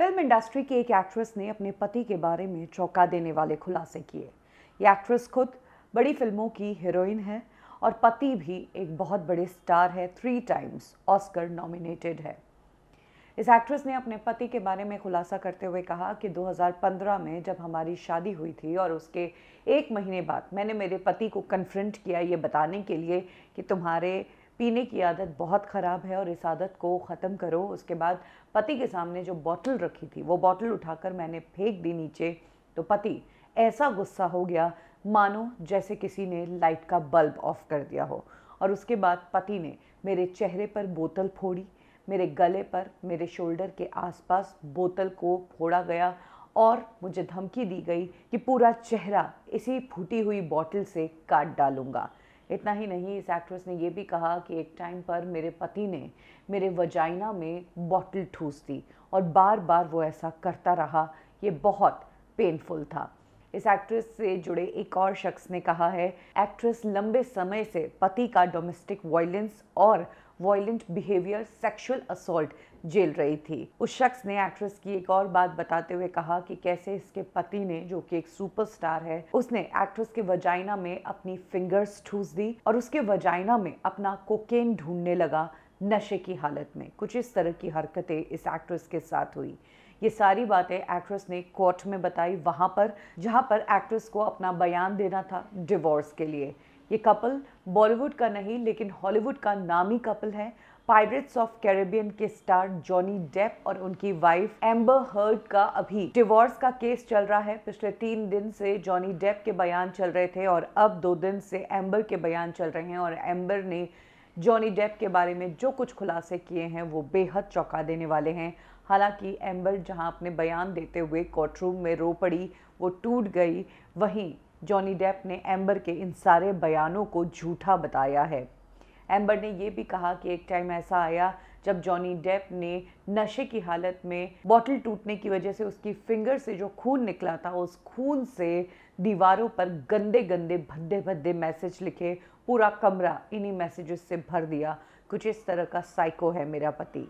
film industry की एक actress ने अपने पति के बारे में चौंका देने वाले खुलासे किए ये एक्ट्रेस खुद बड़ी फिल्मों की हीरोइन है और पति भी एक बहुत बड़े स्टार है थ्री टाइम्स ऑस्कर नॉमिनेटेड है इस एक्ट्रेस ने अपने पति के बारे में खुलासा करते हुए कहा कि 2015 में जब हमारी शादी हुई थी और उसके एक महीने बाद मैंने मेरे पति को कन्फ्रंट किया ये बताने के लिए कि तुम्हारे पीने की आदत बहुत ख़राब है और इस आदत को ख़त्म करो उसके बाद पति के सामने जो बॉटल रखी थी वो बॉटल उठाकर मैंने फेंक दी नीचे तो पति ऐसा गुस्सा हो गया मानो जैसे किसी ने लाइट का बल्ब ऑफ कर दिया हो और उसके बाद पति ने मेरे चेहरे पर बोतल फोड़ी मेरे गले पर मेरे शोल्डर के आसपास बोतल को फोड़ा गया और मुझे धमकी दी गई कि पूरा चेहरा इसी फूटी हुई बॉटल से काट डालूँगा इतना ही नहीं इस एक्ट्रेस ने ये भी कहा कि एक टाइम पर मेरे पति ने मेरे वजाइना में बॉटल ठूस दी और बार बार वो ऐसा करता रहा ये बहुत पेनफुल था इस एक्ट्रेस से जुड़े एक और शख्स ने कहा है एक्ट्रेस लंबे समय से पति का डोमेस्टिक वायलेंस और वायलेंट बिहेवियर सेक्सुअल असोल्ट झेल रही थी उस शख्स ने एक्ट्रेस की एक और बात बताते हुए कहा कि कैसे इसके पति ने जो कि एक सुपरस्टार है उसने एक्ट्रेस के वजाइना में अपनी फिंगर्स ठूस दी और उसके वजाइना में अपना कोकेन ढूंढने लगा नशे की हालत में कुछ इस तरह की हरकतें इस एक्ट्रेस के साथ हुई ये सारी बातें एक्ट्रेस ने कोर्ट में बताई वहाँ पर जहाँ पर एक्ट्रेस को अपना बयान देना था डिवोर्स के लिए ये कपल बॉलीवुड का नहीं लेकिन हॉलीवुड का नामी कपल है पायरेट्स ऑफ कैरेबियन के स्टार जॉनी डेप और उनकी वाइफ एम्बर हर्ड का अभी डिवोर्स का केस चल रहा है पिछले तीन दिन से जॉनी डेप के बयान चल रहे थे और अब दो दिन से एम्बर के बयान चल रहे हैं और एम्बर ने जॉनी डेप के बारे में जो कुछ खुलासे किए हैं वो बेहद चौंका देने वाले हैं हालांकि एम्बर जहां अपने बयान देते हुए कोर्टरूम में रो पड़ी वो टूट गई वहीं जॉनी डेप ने एम्बर के इन सारे बयानों को झूठा बताया है एम्बर ने यह भी कहा कि एक टाइम ऐसा आया जब जॉनी डेप ने नशे की हालत में बॉटल टूटने की वजह से उसकी फिंगर से जो खून निकला था उस खून से दीवारों पर गंदे गंदे भद्दे भद्दे मैसेज लिखे पूरा कमरा इन्हीं मैसेजेस से भर दिया कुछ इस तरह का साइको है मेरा पति